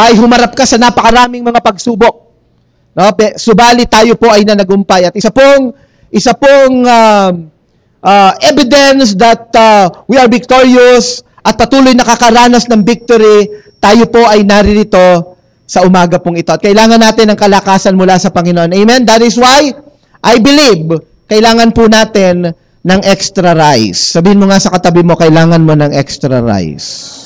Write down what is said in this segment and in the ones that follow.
ay humarap ka sa napakaraming mga pagsubok. No? Subali tayo po ay nanagumpay. At isa pong, isa pong uh, uh, evidence that uh, we are victorious at patuloy nakakaranas ng victory, tayo po ay naririto sa umaga pong ito. At kailangan natin ng kalakasan mula sa Panginoon. Amen? That is why I believe kailangan po natin ng extra rice. Sabihin mo nga sa katabi mo, kailangan mo ng extra rice.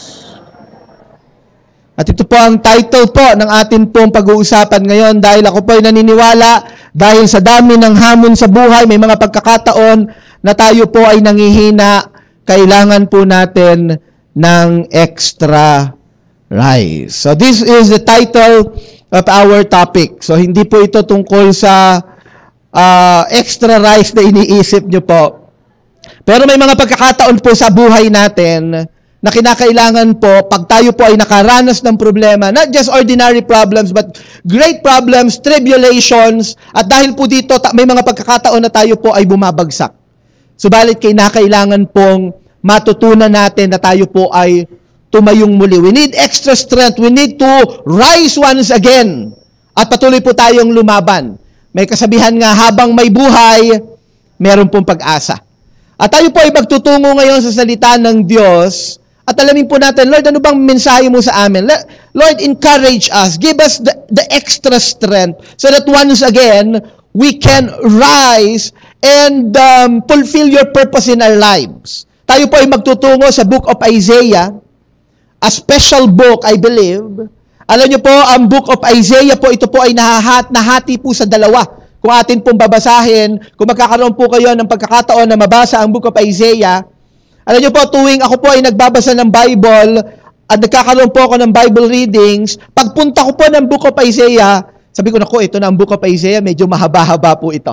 At ito po ang title po ng atin pong pag-uusapan ngayon dahil ako po ay naniniwala dahil sa dami ng hamon sa buhay, may mga pagkakataon na tayo po ay nangihina, kailangan po natin ng extra rice. So this is the title of our topic. So hindi po ito tungkol sa uh, extra rice na iniisip nyo po. Pero may mga pagkakataon po sa buhay natin na kinakailangan po pag tayo po ay nakaranas ng problema, not just ordinary problems but great problems, tribulations, at dahil po dito may mga pagkakataon na tayo po ay bumabagsak. Subalit kinakailangan pong matutunan natin na tayo po ay tumayong muli. We need extra strength. We need to rise once again. At patuloy po tayong lumaban. May kasabihan nga, habang may buhay, meron pong pag-asa. At tayo po ay magtutungo ngayon sa salita ng Diyos at alamin po natin, Lord, ano bang mensahe mo sa amin? Lord, encourage us. Give us the, the extra strength so that once again, we can rise and um, fulfill your purpose in our lives. Tayo po ay magtutungo sa book of Isaiah, a special book, I believe. Alam niyo po, ang book of Isaiah po, ito po ay nahahat, nahati po sa dalawa. Kung atin pong babasahin, kung magkakaroon po kayo ng pagkakataon na mabasa ang book of Isaiah, alam niyo po, tuwing ako po ay nagbabasa ng Bible at nagkakaroon po ako ng Bible readings, pagpunta ko po ng Book of Isaiah, sabi ko, nako, ito na ang Book of Isaiah, medyo mahaba-haba po ito.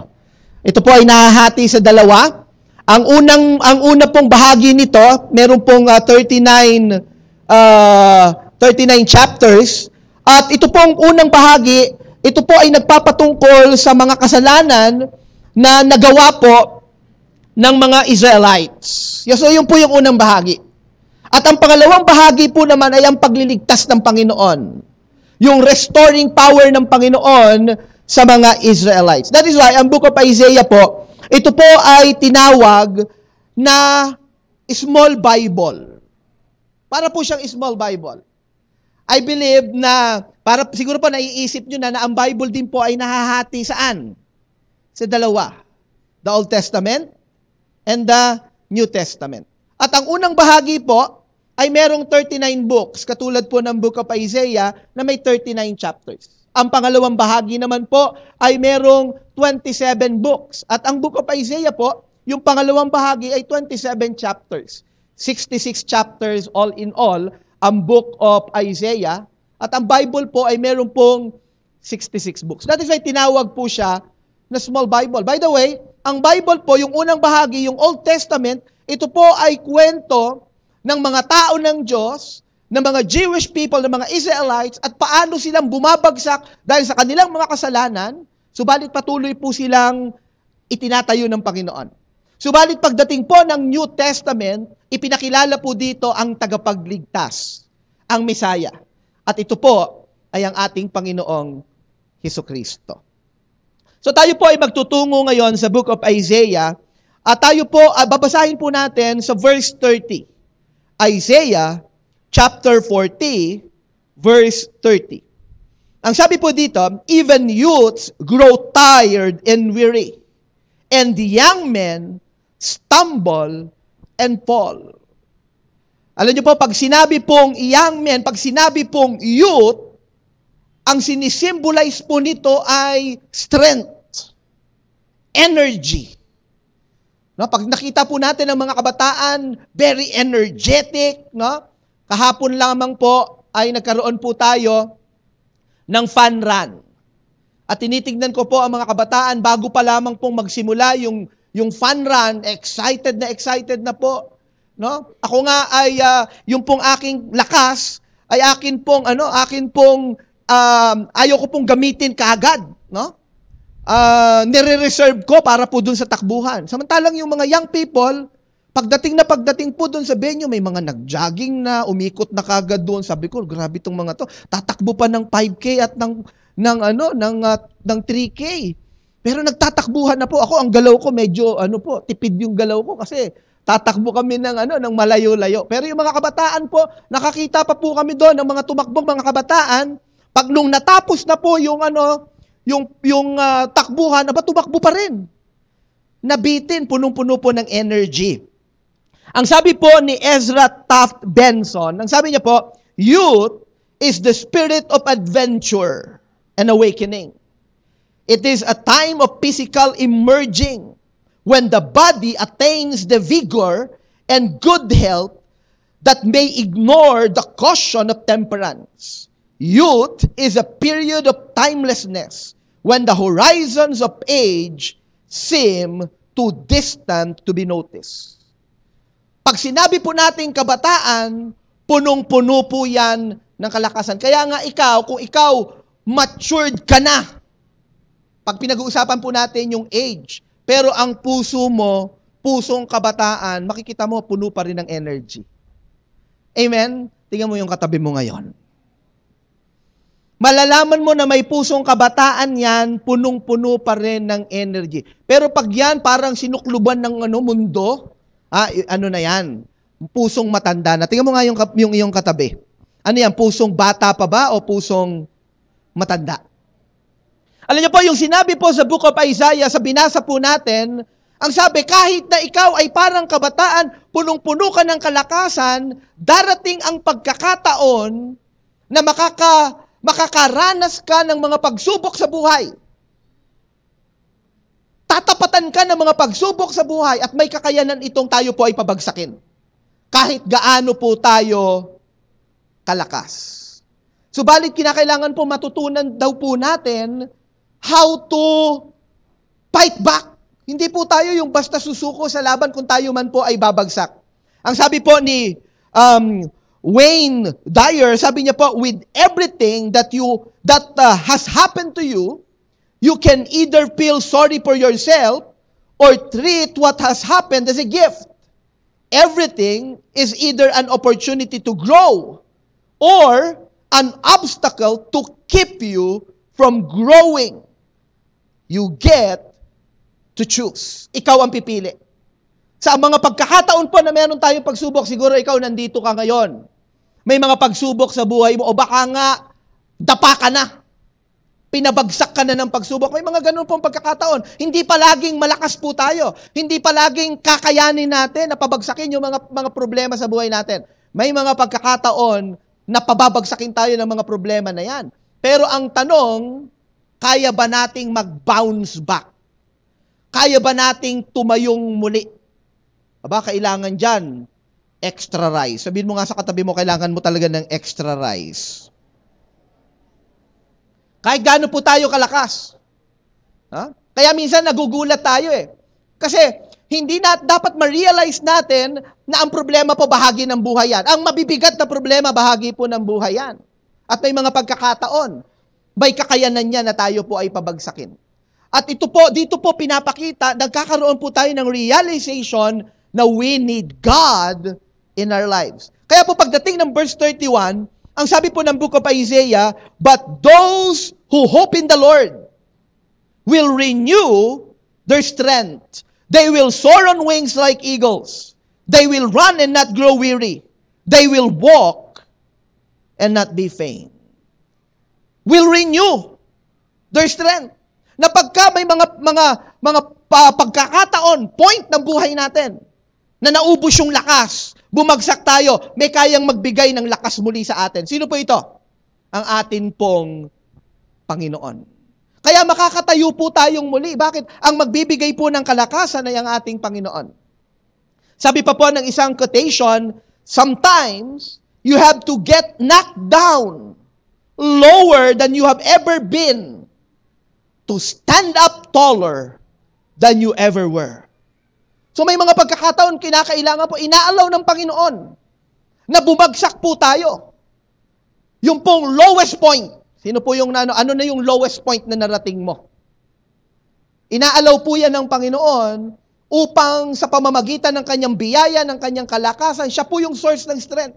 Ito po ay nahahati sa dalawa. Ang unang ang una pong bahagi nito, meron pong uh, 39 uh, 39 chapters at ito pong unang bahagi, ito po ay nagpapatungkol sa mga kasalanan na nagawa po ng mga Israelites. Yes, so yun po yung unang bahagi. At ang pangalawang bahagi po naman ay ang pagliligtas ng Panginoon. Yung restoring power ng Panginoon sa mga Israelites. That is why ang book of Isaiah po, ito po ay tinawag na small Bible. Para po siyang small Bible. I believe na, para siguro po naiisip nyo na, na ang Bible din po ay nahahati saan? Sa dalawa. The Old Testament and the New Testament. At ang unang bahagi po ay merong 39 books, katulad po ng Book of Isaiah na may 39 chapters. Ang pangalawang bahagi naman po ay merong 27 books. At ang Book of Isaiah po, yung pangalawang bahagi ay 27 chapters. 66 chapters all in all ang Book of Isaiah. At ang Bible po ay meron pong 66 books. That is why tinawag po siya na small Bible. By the way, ang Bible po, yung unang bahagi, yung Old Testament, ito po ay kwento ng mga tao ng Diyos, ng mga Jewish people, ng mga Israelites, at paano silang bumabagsak dahil sa kanilang mga kasalanan, subalit patuloy po silang itinatayo ng Panginoon. Subalit pagdating po ng New Testament, ipinakilala po dito ang tagapagligtas, ang Misaya. At ito po ay ang ating Panginoong Heso Kristo. So tayo po ay magtutungo ngayon sa book of Isaiah at tayo po, uh, babasahin po natin sa verse 30. Isaiah chapter 40, verse 30. Ang sabi po dito, even youths grow tired and weary, and the young men stumble and fall. Alam niyo po, pag sinabi pong young men, pag sinabi pong youth, ang sinisimbolize po nito ay strength, energy. No, pag nakita po natin ang mga kabataan, very energetic, no? Kahapon lamang po ay nagkaroon po tayo ng fun run. At tinitignan ko po ang mga kabataan bago pa lamang pong magsimula yung yung fun run, excited na excited na po, no? Ako nga ay uh, yung pong aking lakas ay akin pong ano, akin pong um, ayoko pong gamitin kaagad, no? Uh, nire-reserve ko para po dun sa takbuhan. Samantalang yung mga young people, pagdating na pagdating po dun sa venue, may mga nag-jogging na, umikot na kagad doon. Sabi ko, grabe tong mga to. Tatakbo pa ng 5K at ng, ng ano, ng, uh, ng 3K. Pero nagtatakbuhan na po. Ako, ang galaw ko medyo, ano po, tipid yung galaw ko kasi tatakbo kami ng, ano, ng malayo-layo. Pero yung mga kabataan po, nakakita pa po kami doon ng mga tumakbong mga kabataan pag nung natapos na po yung ano, yung yung uh, takbuhan, aba tumakbo pa rin. Nabitin, punong-puno po ng energy. Ang sabi po ni Ezra Taft Benson, ang sabi niya po, youth is the spirit of adventure and awakening. It is a time of physical emerging when the body attains the vigor and good health that may ignore the caution of temperance. Youth is a period of timelessness when the horizons of age seem too distant to be noticed. Pag sinabi po natin kabataan, punong-puno po yan ng kalakasan. Kaya nga ikaw, kung ikaw matured ka na, pag pinag-uusapan po natin yung age, pero ang puso mo, pusong kabataan, makikita mo puno pa rin ng energy. Amen? Tingnan mo yung katabi mo ngayon malalaman mo na may pusong kabataan yan, punong-puno pa rin ng energy. Pero pag yan, parang sinukluban ng ano, mundo, ah, ano na yan, pusong matanda na. Tingnan mo nga yung, yung iyong katabi. Ano yan, pusong bata pa ba o pusong matanda? Alam niyo po, yung sinabi po sa Book of Isaiah, sa binasa po natin, ang sabi, kahit na ikaw ay parang kabataan, punong-puno ka ng kalakasan, darating ang pagkakataon na makaka makakaranas ka ng mga pagsubok sa buhay. Tatapatan ka ng mga pagsubok sa buhay at may kakayanan itong tayo po ay pabagsakin. Kahit gaano po tayo kalakas. Subalit kinakailangan po matutunan daw po natin how to fight back. Hindi po tayo yung basta susuko sa laban kung tayo man po ay babagsak. Ang sabi po ni um, Wayne Dyer, sabi niya po, with everything that you that uh, has happened to you, you can either feel sorry for yourself or treat what has happened as a gift. Everything is either an opportunity to grow or an obstacle to keep you from growing. You get to choose. Ikaw ang pipili. Sa mga pagkakataon po na meron tayong pagsubok, siguro ikaw nandito ka ngayon. May mga pagsubok sa buhay mo o baka nga dapa ka na. Pinabagsak ka na ng pagsubok. May mga ganun pong pagkakataon. Hindi palaging malakas po tayo. Hindi palaging kakayanin natin na pabagsakin yung mga, mga problema sa buhay natin. May mga pagkakataon na pababagsakin tayo ng mga problema na yan. Pero ang tanong, kaya ba nating mag-bounce back? Kaya ba nating tumayong muli? Aba, kailangan dyan extra rice. Sabihin mo nga sa katabi mo, kailangan mo talaga ng extra rice. Kahit gaano po tayo kalakas. Ha? Kaya minsan nagugulat tayo eh. Kasi hindi na, dapat ma-realize natin na ang problema po bahagi ng buhay yan. Ang mabibigat na problema, bahagi po ng buhay yan. At may mga pagkakataon, may kakayanan niya na tayo po ay pabagsakin. At ito po, dito po pinapakita, nagkakaroon po tayo ng realization na we need God in our lives. Kaya po pagdating ng verse 31, ang sabi po ng book of Isaiah, But those who hope in the Lord will renew their strength. They will soar on wings like eagles. They will run and not grow weary. They will walk and not be faint. Will renew their strength. Na pagka may mga mga mga ah, pagkakataon, point ng buhay natin, na naubos yung lakas, Bumagsak tayo, may kayang magbigay ng lakas muli sa atin. Sino po ito? Ang atin pong Panginoon. Kaya makakatayo po tayong muli. Bakit? Ang magbibigay po ng kalakasan ay ang ating Panginoon. Sabi pa po ng isang quotation, sometimes you have to get knocked down lower than you have ever been to stand up taller than you ever were. So may mga pagkakataon, kinakailangan po, inaalaw ng Panginoon na bumagsak po tayo. Yung pong lowest point. Sino po yung ano, ano na yung lowest point na narating mo? Inaalaw po yan ng Panginoon upang sa pamamagitan ng kanyang biyaya, ng kanyang kalakasan, siya po yung source ng strength.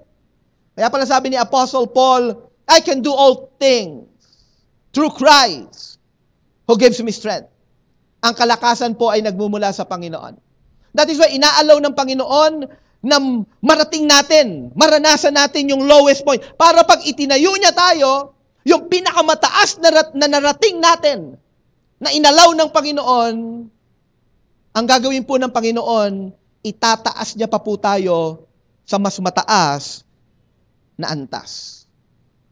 Kaya pala sabi ni Apostle Paul, I can do all things through Christ who gives me strength. Ang kalakasan po ay nagmumula sa Panginoon. That is why inaalaw ng Panginoon na marating natin, maranasan natin yung lowest point. Para pag itinayo niya tayo, yung pinakamataas na, na narating natin, na inalaw ng Panginoon, ang gagawin po ng Panginoon, itataas niya pa po tayo sa mas mataas na antas.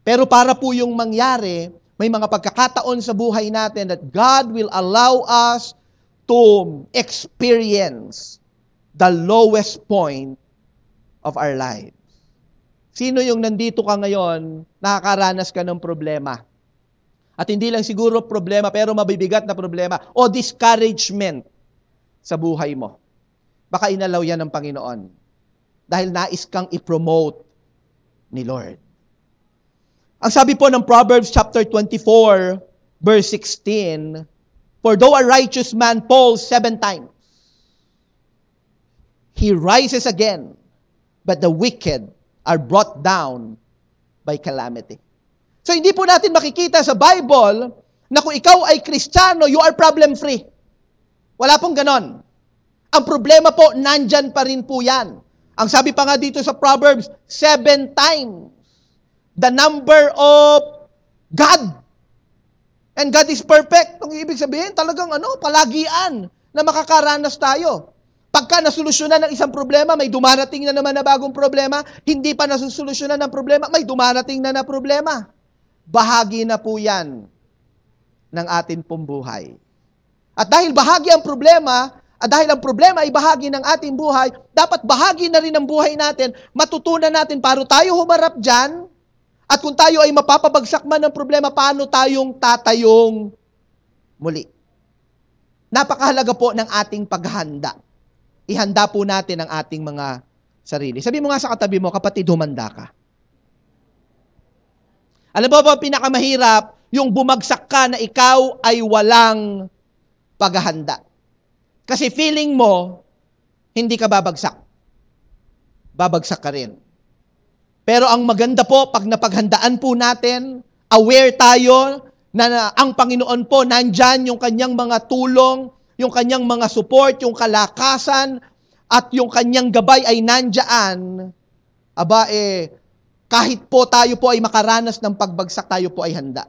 Pero para po yung mangyari, may mga pagkakataon sa buhay natin that God will allow us to experience the lowest point of our lives. Sino yung nandito ka ngayon, nakakaranas ka ng problema? At hindi lang siguro problema, pero mabibigat na problema o discouragement sa buhay mo. Baka inalaw yan ng Panginoon dahil nais kang ipromote ni Lord. Ang sabi po ng Proverbs chapter 24, verse 16, For though a righteous man falls seven times, he rises again, but the wicked are brought down by calamity. So hindi po natin makikita sa Bible na kung ikaw ay Kristiyano, you are problem free. Wala pong ganon. Ang problema po, nandyan pa rin po yan. Ang sabi pa nga dito sa Proverbs, seven times, the number of God. And God is perfect. Ang ibig sabihin, talagang ano, palagian na makakaranas tayo. Pagka nasolusyonan ng isang problema, may dumarating na naman na bagong problema. Hindi pa nasusolusyonan ng problema, may dumarating na na problema. Bahagi na po yan ng atin pong buhay. At dahil bahagi ang problema, at dahil ang problema ay bahagi ng ating buhay, dapat bahagi na rin ang buhay natin, matutunan natin para tayo humarap dyan, at kung tayo ay mapapabagsak man ng problema, paano tayong tatayong muli? Napakahalaga po ng ating paghanda. Ihanda po natin ang ating mga sarili. Sabi mo nga sa katabi mo, kapatid, humanda ka. Alam mo ba, pinakamahirap, yung bumagsak ka na ikaw ay walang paghahanda. Kasi feeling mo, hindi ka babagsak. Babagsak ka rin. Pero ang maganda po, pag napaghandaan po natin, aware tayo na ang Panginoon po, nandyan yung kanyang mga tulong, yung kanyang mga support, yung kalakasan, at yung kanyang gabay ay nandyan, aba eh, kahit po tayo po ay makaranas ng pagbagsak, tayo po ay handa.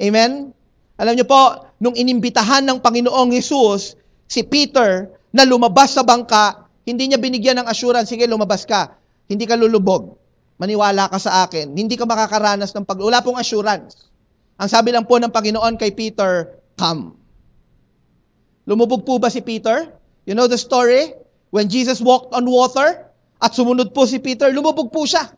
Amen? Alam niyo po, nung inimbitahan ng Panginoong Yesus, si Peter, na lumabas sa bangka, hindi niya binigyan ng assurance, sige lumabas ka, hindi ka lulubog maniwala ka sa akin, hindi ka makakaranas ng pag... Wala pong assurance. Ang sabi lang po ng Panginoon kay Peter, come. Lumubog po ba si Peter? You know the story? When Jesus walked on water at sumunod po si Peter, lumubog po siya.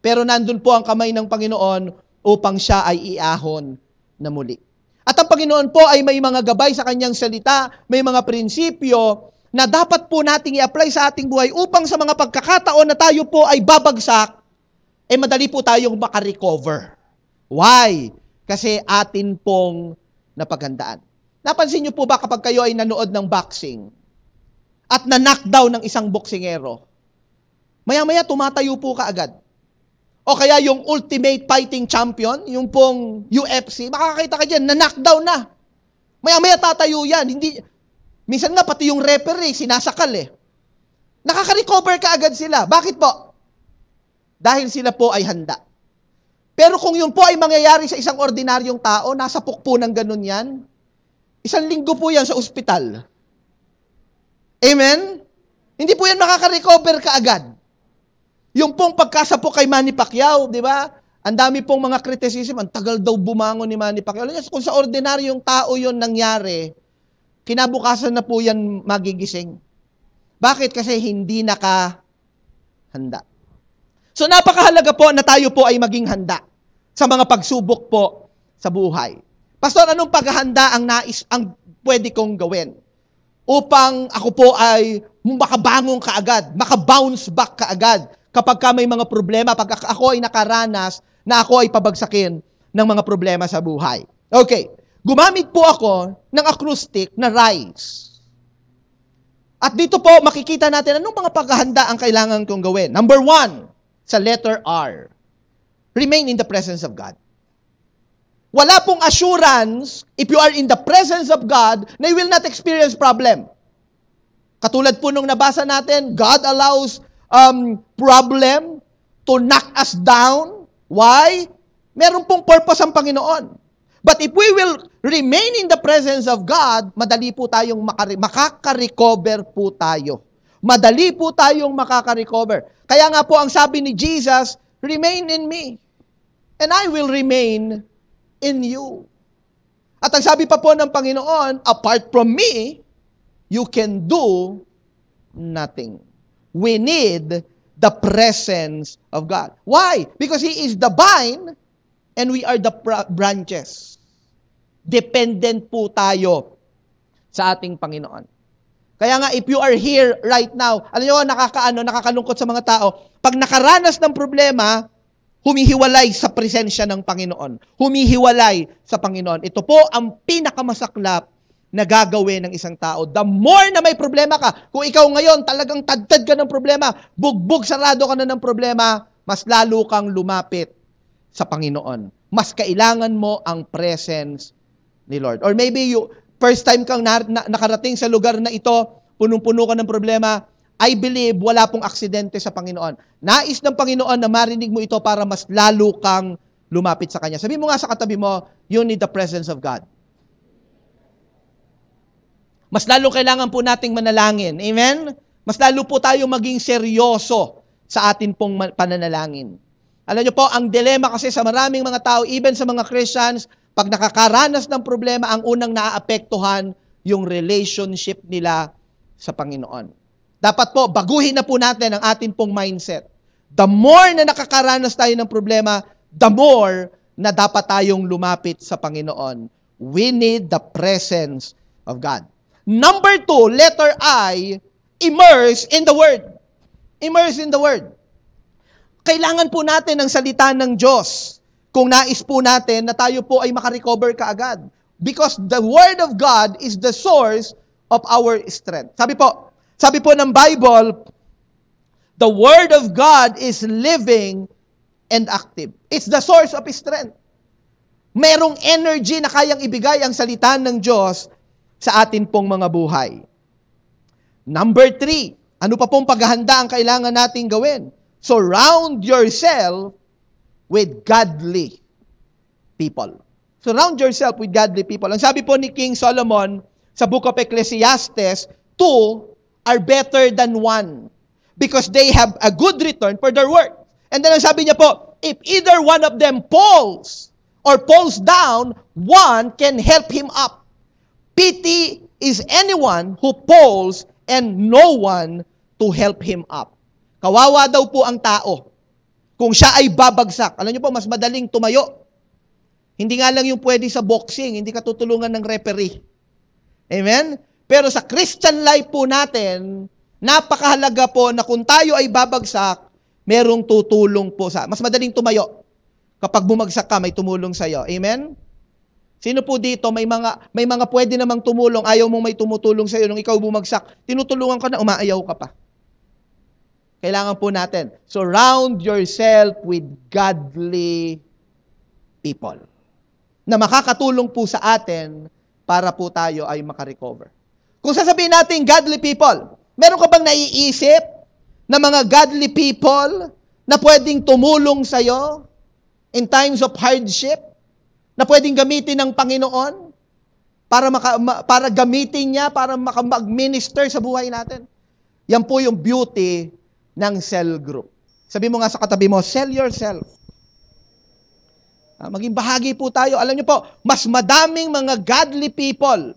Pero nandun po ang kamay ng Panginoon upang siya ay iahon na muli. At ang Panginoon po ay may mga gabay sa kanyang salita, may mga prinsipyo na dapat po nating i-apply sa ating buhay upang sa mga pagkakataon na tayo po ay babagsak, eh madali po tayong makarecover. Why? Kasi atin pong napagandaan. Napansin niyo po ba kapag kayo ay nanood ng boxing at na-knockdown ng isang boksingero, maya-maya tumatayo po kaagad. O kaya yung ultimate fighting champion, yung pong UFC, makakakita ka dyan, na-knockdown na. Maya-maya tatayo yan. Hindi, Minsan nga pati yung referee, sinasakal eh. Nakaka-recover ka agad sila. Bakit po? Dahil sila po ay handa. Pero kung yun po ay mangyayari sa isang ordinaryong tao, nasa pukpo ng ganun yan, isang linggo po yan sa ospital. Amen? Hindi po yan makaka-recover ka agad. Yung pong pagkasapok kay Manny Pacquiao, di ba? Ang dami pong mga criticism, ang tagal daw bumangon ni Manny Pacquiao. Alam niyo, kung sa ordinaryong tao yon nangyari, Kinabukasan na po yan magigising. Bakit? Kasi hindi nakahanda. So napakahalaga po na tayo po ay maging handa sa mga pagsubok po sa buhay. Pastor, anong paghahanda ang nais ang pwede kong gawin upang ako po ay makabangong kaagad, makabounce back kaagad kapag ka may mga problema, pag ako ay nakaranas na ako ay pabagsakin ng mga problema sa buhay. Okay gumamit po ako ng acrostic na rise. At dito po, makikita natin anong mga paghahanda ang kailangan kong gawin. Number one, sa letter R, remain in the presence of God. Wala pong assurance if you are in the presence of God na you will not experience problem. Katulad po nung nabasa natin, God allows um, problem to knock us down. Why? Meron pong purpose ang Panginoon. But if we will remain in the presence of God, madali po tayong makaka-recover po tayo. Madali po tayong makaka-recover. Kaya nga po ang sabi ni Jesus, remain in me and I will remain in you. At ang sabi pa po ng Panginoon, apart from me, you can do nothing. We need the presence of God. Why? Because He is the vine and we are the branches. Dependent po tayo sa ating Panginoon. Kaya nga, if you are here right now, alam nyo, nakakaano, nakakalungkot sa mga tao, pag nakaranas ng problema, humihiwalay sa presensya ng Panginoon. Humihiwalay sa Panginoon. Ito po ang pinakamasaklap na gagawin ng isang tao. The more na may problema ka, kung ikaw ngayon talagang tadtad ka ng problema, bugbog sarado ka na ng problema, mas lalo kang lumapit sa Panginoon. Mas kailangan mo ang presence ni Lord. Or maybe you, first time kang na, na, nakarating sa lugar na ito, punong-puno ka ng problema, I believe wala pong aksidente sa Panginoon. Nais ng Panginoon na marinig mo ito para mas lalo kang lumapit sa Kanya. Sabi mo nga sa katabi mo, you need the presence of God. Mas lalo kailangan po nating manalangin. Amen? Mas lalo po tayo maging seryoso sa atin pong pananalangin. Alam niyo po, ang dilema kasi sa maraming mga tao, even sa mga Christians, pag nakakaranas ng problema, ang unang naaapektuhan yung relationship nila sa Panginoon. Dapat po, baguhin na po natin ang atin pong mindset. The more na nakakaranas tayo ng problema, the more na dapat tayong lumapit sa Panginoon. We need the presence of God. Number two, letter I, immerse in the Word. Immerse in the Word. Kailangan po natin ng salita ng Diyos kung nais po natin na tayo po ay makarecover kaagad. Because the Word of God is the source of our strength. Sabi po, sabi po ng Bible, the Word of God is living and active. It's the source of strength. Merong energy na kayang ibigay ang salita ng Diyos sa atin pong mga buhay. Number three, ano pa pong paghahanda ang kailangan nating gawin? Surround yourself with godly people. Surround yourself with godly people. Ang sabi po ni King Solomon sa Book of Ecclesiastes, two are better than one because they have a good return for their work. And then ang sabi niya po, if either one of them falls or falls down, one can help him up. Pity is anyone who falls and no one to help him up. Kawawa daw po ang tao kung siya ay babagsak. Alam niyo po, mas madaling tumayo. Hindi nga lang yung pwede sa boxing, hindi ka tutulungan ng referee. Amen? Pero sa Christian life po natin, napakahalaga po na kung tayo ay babagsak, merong tutulong po sa... Mas madaling tumayo. Kapag bumagsak ka, may tumulong sa iyo. Amen? Sino po dito may mga may mga pwede namang tumulong, ayaw mong may tumutulong sa iyo nung ikaw bumagsak, tinutulungan ka na umaayaw ka pa. Kailangan po natin, surround yourself with godly people na makakatulong po sa atin para po tayo ay makarecover. Kung sasabihin natin godly people, meron ka bang naiisip na mga godly people na pwedeng tumulong sa'yo in times of hardship, na pwedeng gamitin ng Panginoon para, maka, ma, para gamitin niya, para maka, minister sa buhay natin? Yan po yung beauty ng cell group. Sabi mo nga sa katabi mo, sell yourself. Ah, maging bahagi po tayo. Alam niyo po, mas madaming mga godly people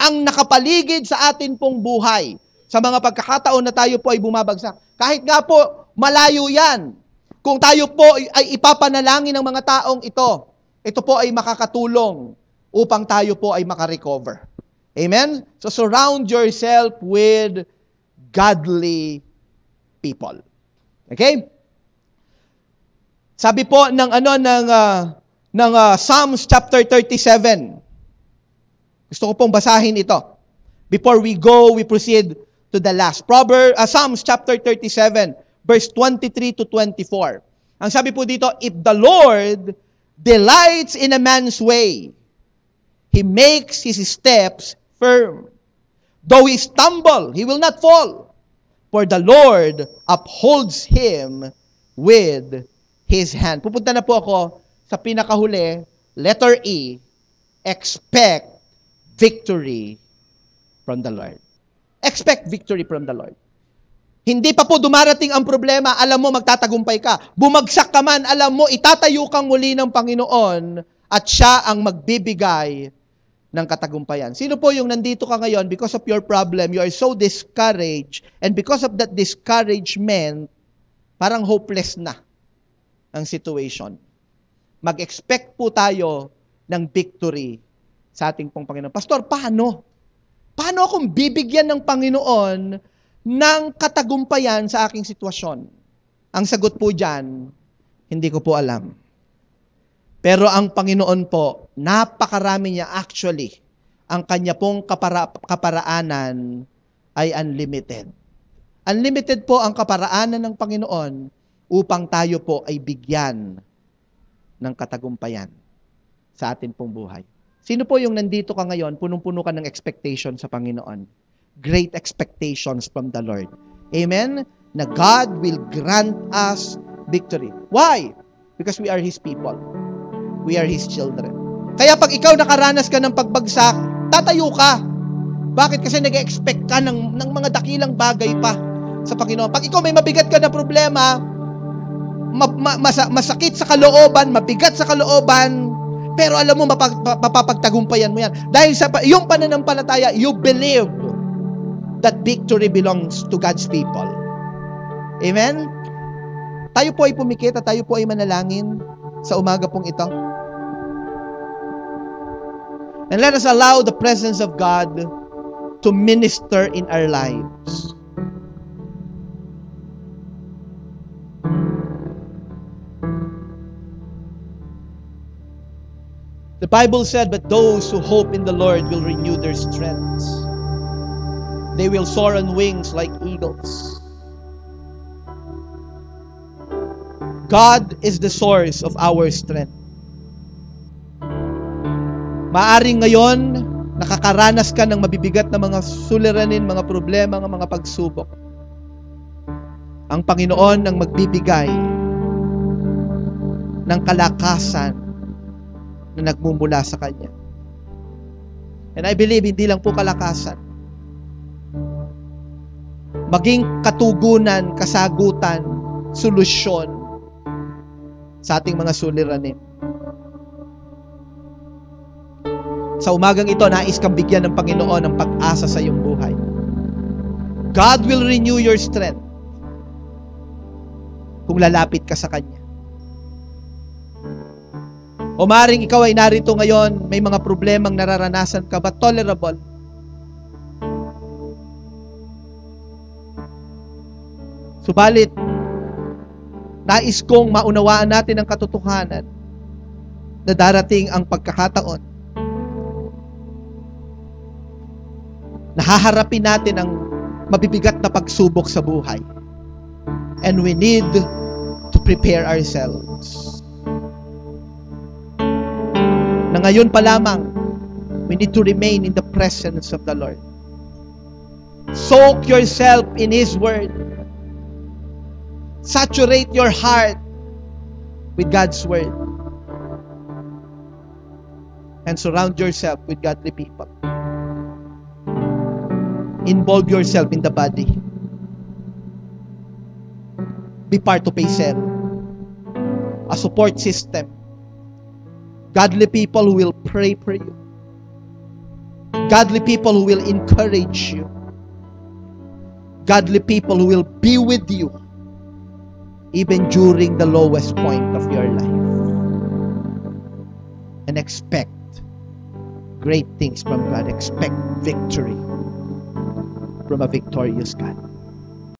ang nakapaligid sa atin pong buhay sa mga pagkakataon na tayo po ay bumabagsak. Kahit nga po, malayo yan. Kung tayo po ay ipapanalangin ng mga taong ito, ito po ay makakatulong upang tayo po ay makarecover. Amen? So surround yourself with godly people. Okay? Sabi po ng ano ng uh, ng uh, Psalms chapter 37. Gusto ko pong basahin ito. Before we go, we proceed to the last. Proverb, uh, Psalms chapter 37, verse 23 to 24. Ang sabi po dito, If the Lord delights in a man's way, He makes his steps firm. Though he stumble, he will not fall. For the Lord upholds him with his hand. Pupunta na po ako sa pinakahuli, letter E, expect victory from the Lord. Expect victory from the Lord. Hindi pa po dumarating ang problema, alam mo magtatagumpay ka. Bumagsak ka man, alam mo itatayo kang muli ng Panginoon at siya ang magbibigay ng katagumpayan. Sino po yung nandito ka ngayon because of your problem, you are so discouraged and because of that discouragement, parang hopeless na ang situation. Mag-expect po tayo ng victory sa ating pong Panginoon. Pastor, paano? Paano akong bibigyan ng Panginoon ng katagumpayan sa aking sitwasyon? Ang sagot po dyan, hindi ko po alam. Pero ang Panginoon po napakarami niya actually. Ang kanya pong kapara- kaparaanan ay unlimited. Unlimited po ang kaparaanan ng Panginoon upang tayo po ay bigyan ng katagumpayan sa atin pong buhay. Sino po yung nandito ka ngayon, punong-puno ka ng expectation sa Panginoon? Great expectations from the Lord. Amen? Na God will grant us victory. Why? Because we are His people. We are His children. Kaya pag ikaw nakaranas ka ng pagbagsak, tatayo ka. Bakit? Kasi nag-expect ka ng, ng mga dakilang bagay pa sa Panginoon. Pag ikaw may mabigat ka na problema, ma, ma, masa, masakit sa kalooban, mabigat sa kalooban, pero alam mo, mapag, mapapagtagumpayan mo yan. Dahil sa yung pananampalataya, you believe that victory belongs to God's people. Amen? Tayo po ay pumikit at tayo po ay manalangin sa umaga pong ito. And let us allow the presence of God to minister in our lives. The Bible said, But those who hope in the Lord will renew their strength. They will soar on wings like eagles. God is the source of our strength. Maaring ngayon, nakakaranas ka ng mabibigat na mga suliranin, mga problema, mga pagsubok. Ang Panginoon ang magbibigay ng kalakasan na nagmumula sa Kanya. And I believe, hindi lang po kalakasan. Maging katugunan, kasagutan, solusyon sa ating mga suliranin. Sa umagang ito, nais kang bigyan ng Panginoon ng pag-asa sa iyong buhay. God will renew your strength kung lalapit ka sa Kanya. O maring ikaw ay narito ngayon, may mga problemang nararanasan ka but tolerable? Subalit, nais kong maunawaan natin ang katotohanan na darating ang pagkakataon Nahaharapin natin ang mabibigat na pagsubok sa buhay. And we need to prepare ourselves. Na ngayon pa lamang, we need to remain in the presence of the Lord. Soak yourself in His Word. Saturate your heart with God's Word. And surround yourself with godly people. Involve yourself in the body. Be part of a cell. A support system. Godly people who will pray for you. Godly people who will encourage you. Godly people who will be with you even during the lowest point of your life. And expect great things from God. Expect victory from a victorious God.